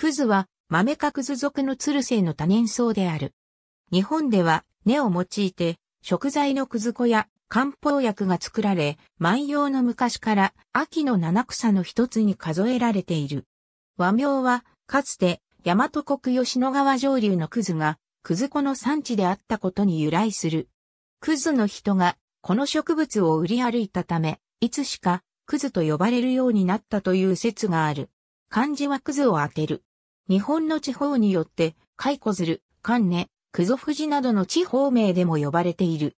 クズは豆かクズ属のツルの多年草である。日本では根を用いて食材のくず粉や漢方薬が作られ、万葉の昔から秋の七草の一つに数えられている。和名はかつて大和国吉野川上流のクズが、クズ粉の産地であったことに由来する。クズの人が、この植物を売り歩いたため、いつしか、クズと呼ばれるようになったという説がある。漢字はクズを当てる。日本の地方によって、カイコズル、カンネ、クゾフジなどの地方名でも呼ばれている。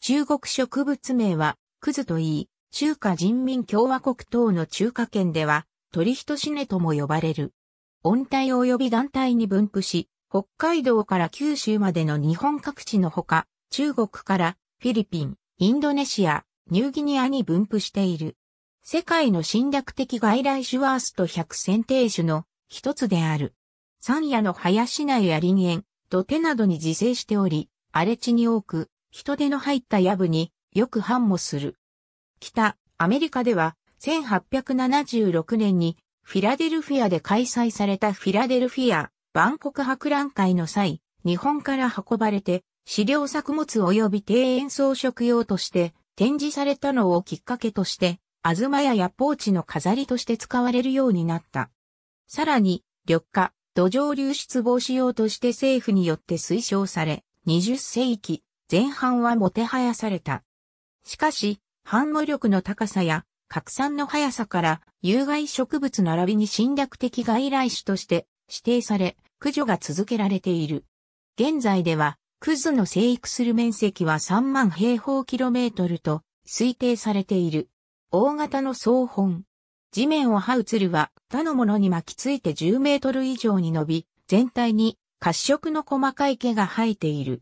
中国植物名は、クズといい、中華人民共和国等の中華圏では、鳥人しねとも呼ばれる。温帯及び団体に分布し、北海道から九州までの日本各地のほか、中国からフィリピン、インドネシア、ニューギニアに分布している。世界の侵略的外来種ワースト100選定種の一つである。山野の林内や林園、土手などに自生しており、荒れ地に多く、人手の入った藪によく繁茂する。北、アメリカでは、1876年にフィラデルフィアで開催されたフィラデルフィア万国博覧会の際、日本から運ばれて、飼料作物及び庭園装飾用として展示されたのをきっかけとして、東屋やポーチの飾りとして使われるようになった。さらに、緑化、土壌流出防止用として政府によって推奨され、20世紀前半はもてはやされた。しかし、反応力の高さや拡散の速さから有害植物並びに侵略的外来種として指定され、駆除が続けられている。現在では、クズの生育する面積は3万平方キロメートルと推定されている。大型の総本。地面を這う鶴は他のものに巻きついて10メートル以上に伸び、全体に褐色の細かい毛が生えている。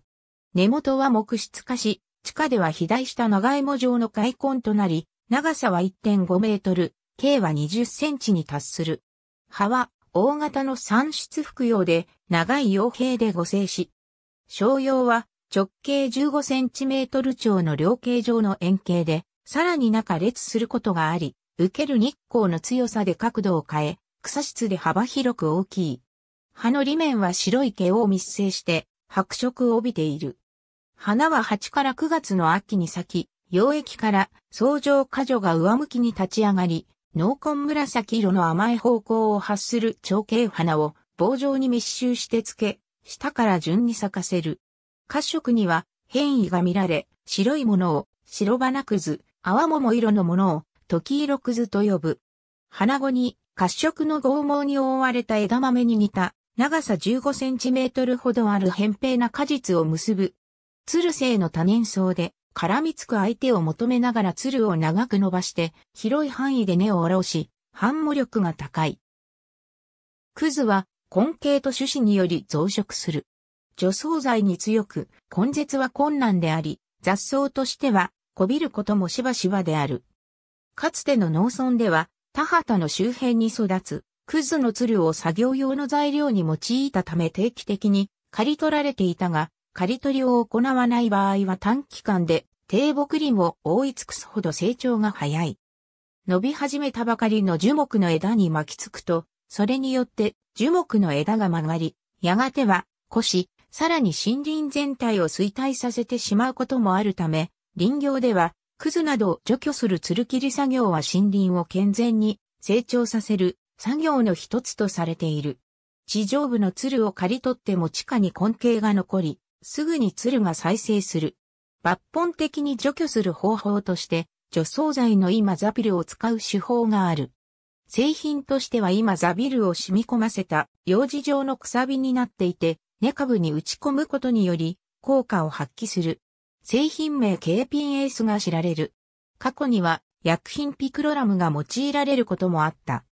根元は木質化し、地下では肥大した長芋状の開根となり、長さは1.5メートル、径は20センチに達する。葉は大型の産出服用で長い傭兵で護生し、商用は直径15センチメートル超の量形状の円形で、さらに中列することがあり、受ける日光の強さで角度を変え、草質で幅広く大きい。葉の裏面は白い毛を密生して白色を帯びている。花は8から9月の秋に咲き、溶液から相乗果樹が上向きに立ち上がり、濃紺紫色の甘い方向を発する長径花を棒状に密集してつけ、下から順に咲かせる。褐色には変異が見られ、白いものを白花くず、泡桃色のものを時色くずと呼ぶ。花子に、褐色の剛毛に覆われた枝豆に似た、長さ15センチメートルほどある扁平な果実を結ぶ。鶴生の多年草で、絡みつく相手を求めながら鶴を長く伸ばして、広い範囲で根を下ろし、繁茂力が高い。クズは、根茎と種子により増殖する。除草剤に強く、根絶は困難であり、雑草としては、こびることもしばしばである。かつての農村では、田畑の周辺に育つ、クズの鶴を作業用の材料に用いたため定期的に刈り取られていたが、刈り取りを行わない場合は短期間で低木林を覆い尽くすほど成長が早い。伸び始めたばかりの樹木の枝に巻きつくと、それによって樹木の枝が曲がり、やがては腰、さらに森林全体を衰退させてしまうこともあるため、林業ではクズなどを除去する鶴切り作業は森林を健全に成長させる作業の一つとされている。地上部の鶴を刈り取っても地下に根茎が残り、すぐに鶴が再生する。抜本的に除去する方法として、除草剤の今ザビルを使う手法がある。製品としては今ザビルを染み込ませた幼児状のくさびになっていて、根株に打ち込むことにより効果を発揮する。製品名 KPS が知られる。過去には薬品ピクロラムが用いられることもあった。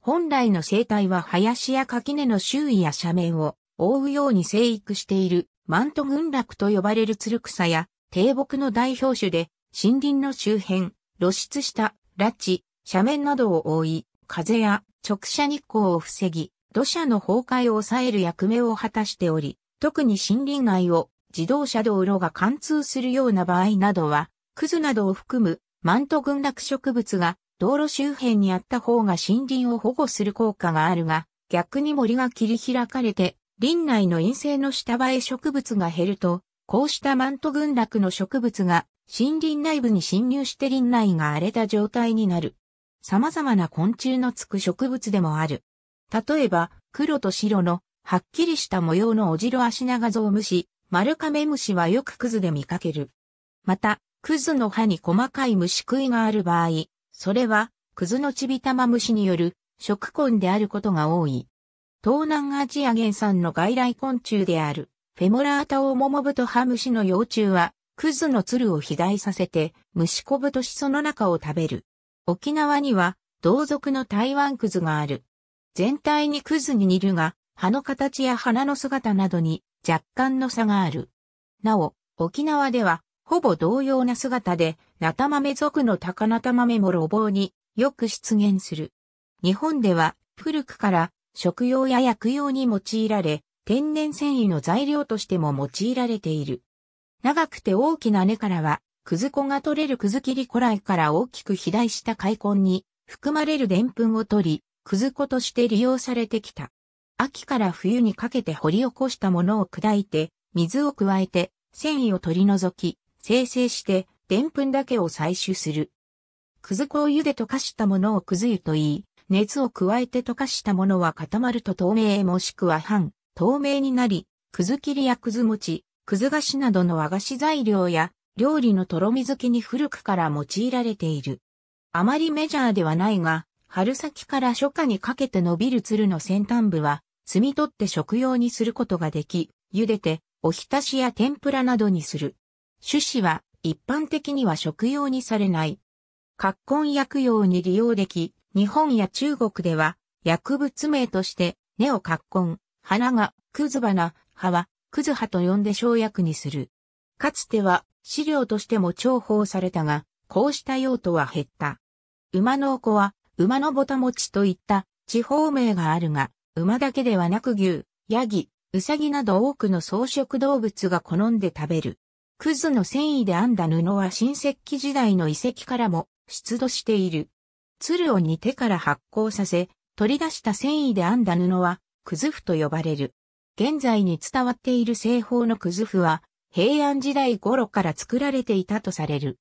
本来の生態は林や垣根の周囲や斜面を覆うように生育しているマント群落と呼ばれるツル草や低木の代表種で森林の周辺、露出した拉致、斜面などを覆い、風や直射日光を防ぎ、土砂の崩壊を抑える役目を果たしており、特に森林街を自動車道路が貫通するような場合などは、クズなどを含むマント群落植物が道路周辺にあった方が森林を保護する効果があるが、逆に森が切り開かれて、林内の陰性の下映え植物が減ると、こうしたマント群落の植物が森林内部に侵入して林内が荒れた状態になる。様々な昆虫のつく植物でもある。例えば、黒と白のはっきりした模様のオジロアシナガゾウムシ、丸亀虫はよくクズで見かける。また、クズの歯に細かい虫食いがある場合、それは、クズのちびたま虫による食根であることが多い。東南アジア原産の外来昆虫である、フェモラータオモモブトハムシの幼虫は、クズの鶴を肥大させて、虫コブとしその中を食べる。沖縄には、同族の台湾クズがある。全体にクズに似るが、葉の形や花の姿などに若干の差がある。なお、沖縄では、ほぼ同様な姿で、ナタマメ族の高ナタマメも路傍によく出現する。日本では、古くから食用や薬用に用いられ、天然繊維の材料としても用いられている。長くて大きな根からは、くず粉が取れるくず切り古来から大きく肥大した開根に含まれるプンを取り、くず粉として利用されてきた。秋から冬にかけて掘り起こしたものを砕いて、水を加えて、繊維を取り除き、精製して、でんぷんだけを採取する。くず粉を茹で溶かしたものをくず湯といい、熱を加えて溶かしたものは固まると透明もしくは半透明になり、くず切りやくず餅、くず菓子などの和菓子材料や料理のとろみ好きに古くから用いられている。あまりメジャーではないが、春先から初夏にかけて伸びる鶴の先端部は摘み取って食用にすることができ、茹でて、お浸しや天ぷらなどにする。種子は一般的には食用にされない。コ根薬用に利用でき、日本や中国では薬物名として根をコ根、花がくず花、葉はくず葉と呼んで生薬にする。かつては飼料としても重宝されたが、こうした用途は減った。馬のお子は馬のぼたもちといった地方名があるが、馬だけではなく牛、ヤギ、ウサギなど多くの草食動物が好んで食べる。クズの繊維で編んだ布は新石器時代の遺跡からも出土している。鶴を煮てから発酵させ、取り出した繊維で編んだ布は、クズフと呼ばれる。現在に伝わっている製法のクズフは、平安時代頃から作られていたとされる。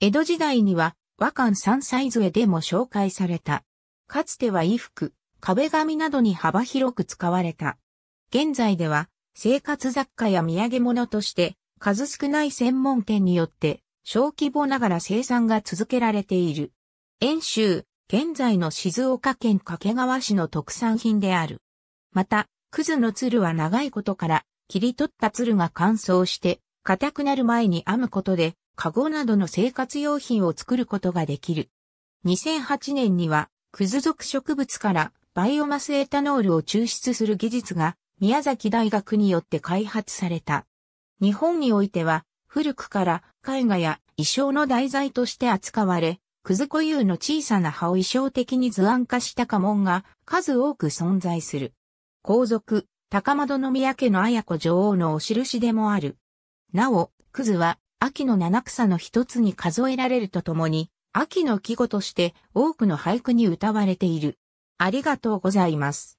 江戸時代には、和漢三歳添えでも紹介された。かつては衣服、壁紙などに幅広く使われた。現在では、生活雑貨や土産物として、数少ない専門店によって、小規模ながら生産が続けられている。遠州、現在の静岡県掛川市の特産品である。また、クズの鶴は長いことから、切り取った鶴が乾燥して、硬くなる前に編むことで、カゴなどの生活用品を作ることができる。2008年には、クズ属植物からバイオマスエタノールを抽出する技術が宮崎大学によって開発された。日本においては古くから絵画や衣装の題材として扱われ、くず固有の小さな葉を衣装的に図案化した家紋が数多く存在する。皇族、高円宮家の綾子女王のお印でもある。なお、クズは秋の七草の一つに数えられるとともに、秋の季語として多くの俳句に歌われている。ありがとうございます。